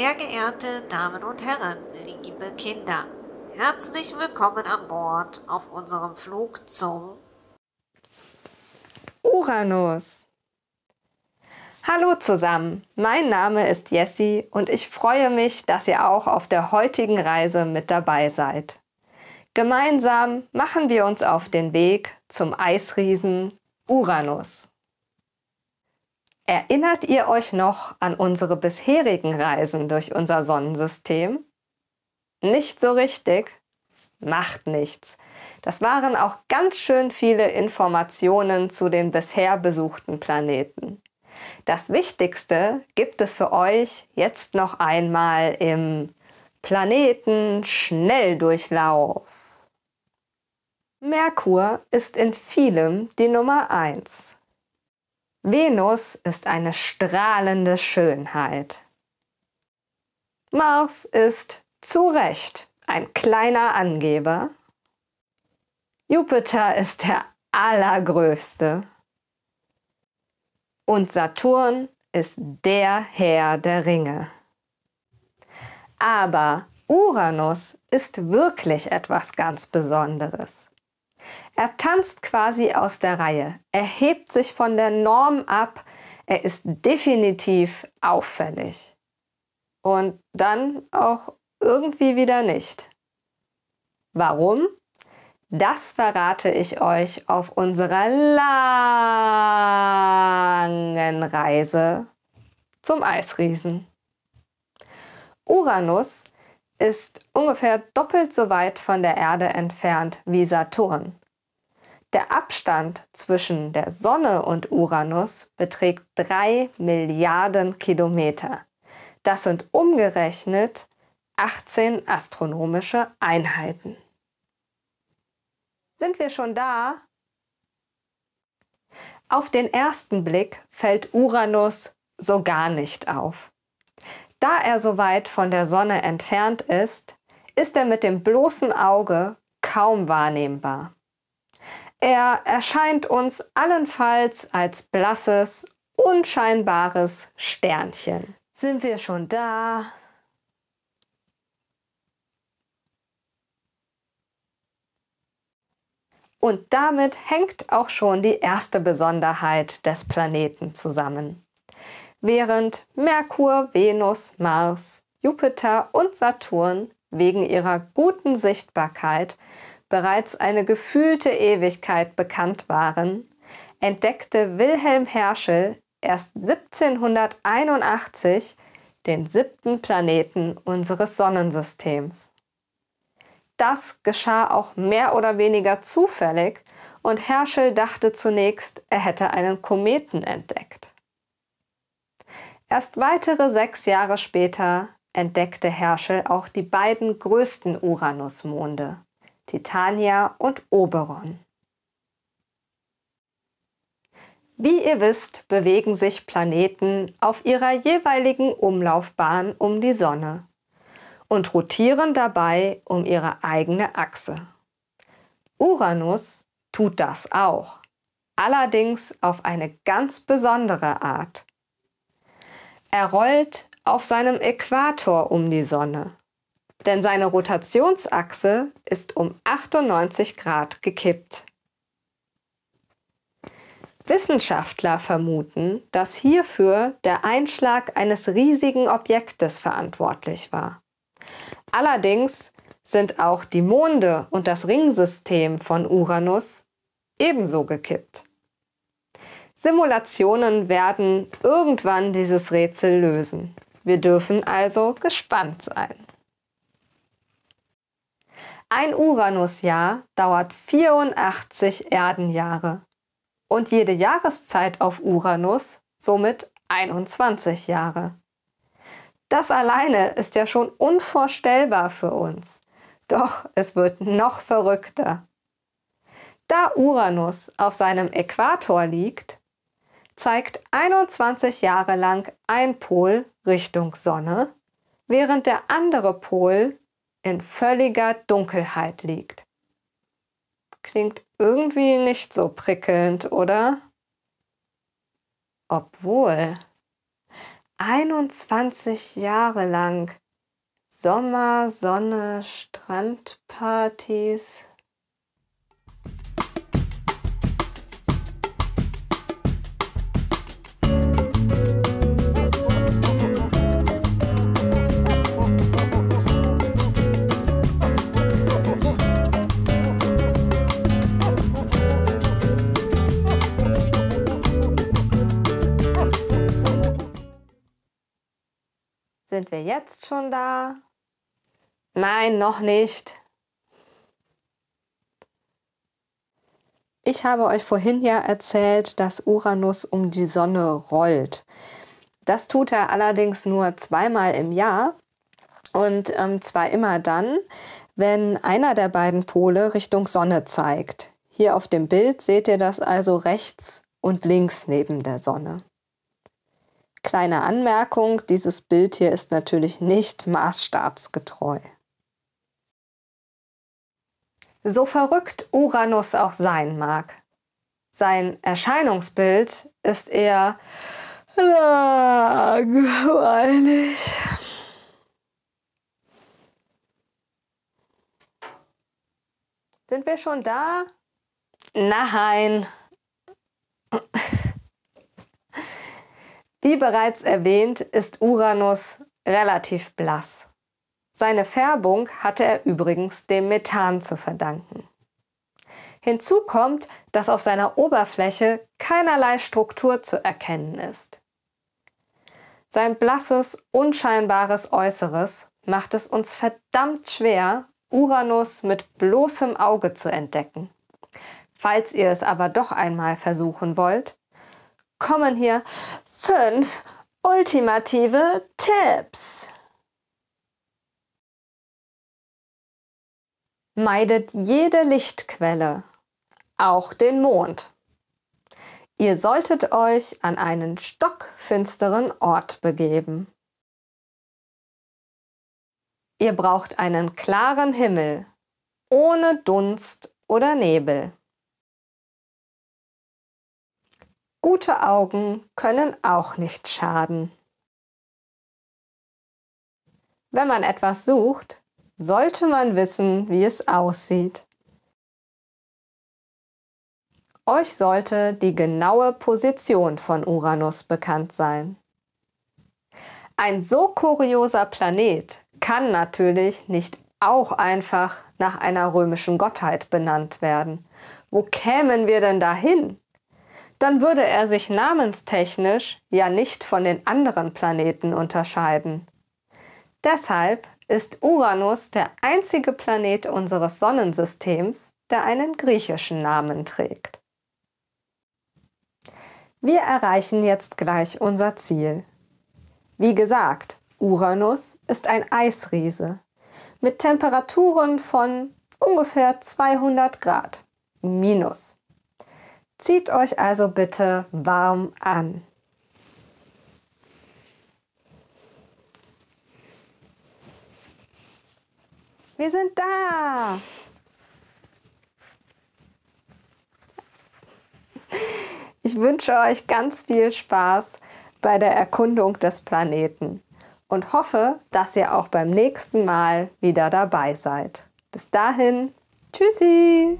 Sehr geehrte Damen und Herren, liebe Kinder, herzlich willkommen an Bord auf unserem Flug zum Uranus. Hallo zusammen, mein Name ist Jessie und ich freue mich, dass ihr auch auf der heutigen Reise mit dabei seid. Gemeinsam machen wir uns auf den Weg zum Eisriesen Uranus. Erinnert ihr euch noch an unsere bisherigen Reisen durch unser Sonnensystem? Nicht so richtig? Macht nichts. Das waren auch ganz schön viele Informationen zu den bisher besuchten Planeten. Das Wichtigste gibt es für euch jetzt noch einmal im Planeten-Schnelldurchlauf. Merkur ist in vielem die Nummer 1. Venus ist eine strahlende Schönheit. Mars ist zu Recht ein kleiner Angeber. Jupiter ist der allergrößte. Und Saturn ist der Herr der Ringe. Aber Uranus ist wirklich etwas ganz Besonderes. Er tanzt quasi aus der Reihe. Er hebt sich von der Norm ab. Er ist definitiv auffällig. Und dann auch irgendwie wieder nicht. Warum? Das verrate ich euch auf unserer langen Reise zum Eisriesen. Uranus ist ungefähr doppelt so weit von der Erde entfernt wie Saturn. Der Abstand zwischen der Sonne und Uranus beträgt 3 Milliarden Kilometer. Das sind umgerechnet 18 astronomische Einheiten. Sind wir schon da? Auf den ersten Blick fällt Uranus so gar nicht auf. Da er so weit von der Sonne entfernt ist, ist er mit dem bloßen Auge kaum wahrnehmbar. Er erscheint uns allenfalls als blasses, unscheinbares Sternchen. Sind wir schon da? Und damit hängt auch schon die erste Besonderheit des Planeten zusammen. Während Merkur, Venus, Mars, Jupiter und Saturn wegen ihrer guten Sichtbarkeit bereits eine gefühlte Ewigkeit bekannt waren, entdeckte Wilhelm Herschel erst 1781 den siebten Planeten unseres Sonnensystems. Das geschah auch mehr oder weniger zufällig und Herschel dachte zunächst, er hätte einen Kometen entdeckt. Erst weitere sechs Jahre später entdeckte Herschel auch die beiden größten Uranusmonde, Titania und Oberon. Wie ihr wisst, bewegen sich Planeten auf ihrer jeweiligen Umlaufbahn um die Sonne und rotieren dabei um ihre eigene Achse. Uranus tut das auch, allerdings auf eine ganz besondere Art. Er rollt auf seinem Äquator um die Sonne denn seine Rotationsachse ist um 98 Grad gekippt. Wissenschaftler vermuten, dass hierfür der Einschlag eines riesigen Objektes verantwortlich war. Allerdings sind auch die Monde und das Ringsystem von Uranus ebenso gekippt. Simulationen werden irgendwann dieses Rätsel lösen. Wir dürfen also gespannt sein. Ein Uranusjahr dauert 84 Erdenjahre und jede Jahreszeit auf Uranus somit 21 Jahre. Das alleine ist ja schon unvorstellbar für uns. Doch es wird noch verrückter. Da Uranus auf seinem Äquator liegt, zeigt 21 Jahre lang ein Pol Richtung Sonne, während der andere Pol in völliger Dunkelheit liegt. Klingt irgendwie nicht so prickelnd, oder? Obwohl 21 Jahre lang Sommer, Sonne, Strandpartys, Sind wir jetzt schon da? Nein, noch nicht. Ich habe euch vorhin ja erzählt, dass Uranus um die Sonne rollt. Das tut er allerdings nur zweimal im Jahr und ähm, zwar immer dann, wenn einer der beiden Pole Richtung Sonne zeigt. Hier auf dem Bild seht ihr das also rechts und links neben der Sonne. Kleine Anmerkung, dieses Bild hier ist natürlich nicht maßstabsgetreu. So verrückt Uranus auch sein mag, sein Erscheinungsbild ist eher langweilig. Sind wir schon da? Nein. Wie bereits erwähnt, ist Uranus relativ blass. Seine Färbung hatte er übrigens dem Methan zu verdanken. Hinzu kommt, dass auf seiner Oberfläche keinerlei Struktur zu erkennen ist. Sein blasses, unscheinbares Äußeres macht es uns verdammt schwer, Uranus mit bloßem Auge zu entdecken. Falls ihr es aber doch einmal versuchen wollt, kommen hier fünf ultimative Tipps. Meidet jede Lichtquelle, auch den Mond. Ihr solltet euch an einen stockfinsteren Ort begeben. Ihr braucht einen klaren Himmel, ohne Dunst oder Nebel. Gute Augen können auch nicht schaden. Wenn man etwas sucht, sollte man wissen, wie es aussieht. Euch sollte die genaue Position von Uranus bekannt sein. Ein so kurioser Planet kann natürlich nicht auch einfach nach einer römischen Gottheit benannt werden. Wo kämen wir denn dahin? dann würde er sich namenstechnisch ja nicht von den anderen Planeten unterscheiden. Deshalb ist Uranus der einzige Planet unseres Sonnensystems, der einen griechischen Namen trägt. Wir erreichen jetzt gleich unser Ziel. Wie gesagt, Uranus ist ein Eisriese mit Temperaturen von ungefähr 200 Grad minus. Zieht euch also bitte warm an. Wir sind da! Ich wünsche euch ganz viel Spaß bei der Erkundung des Planeten und hoffe, dass ihr auch beim nächsten Mal wieder dabei seid. Bis dahin, tschüssi!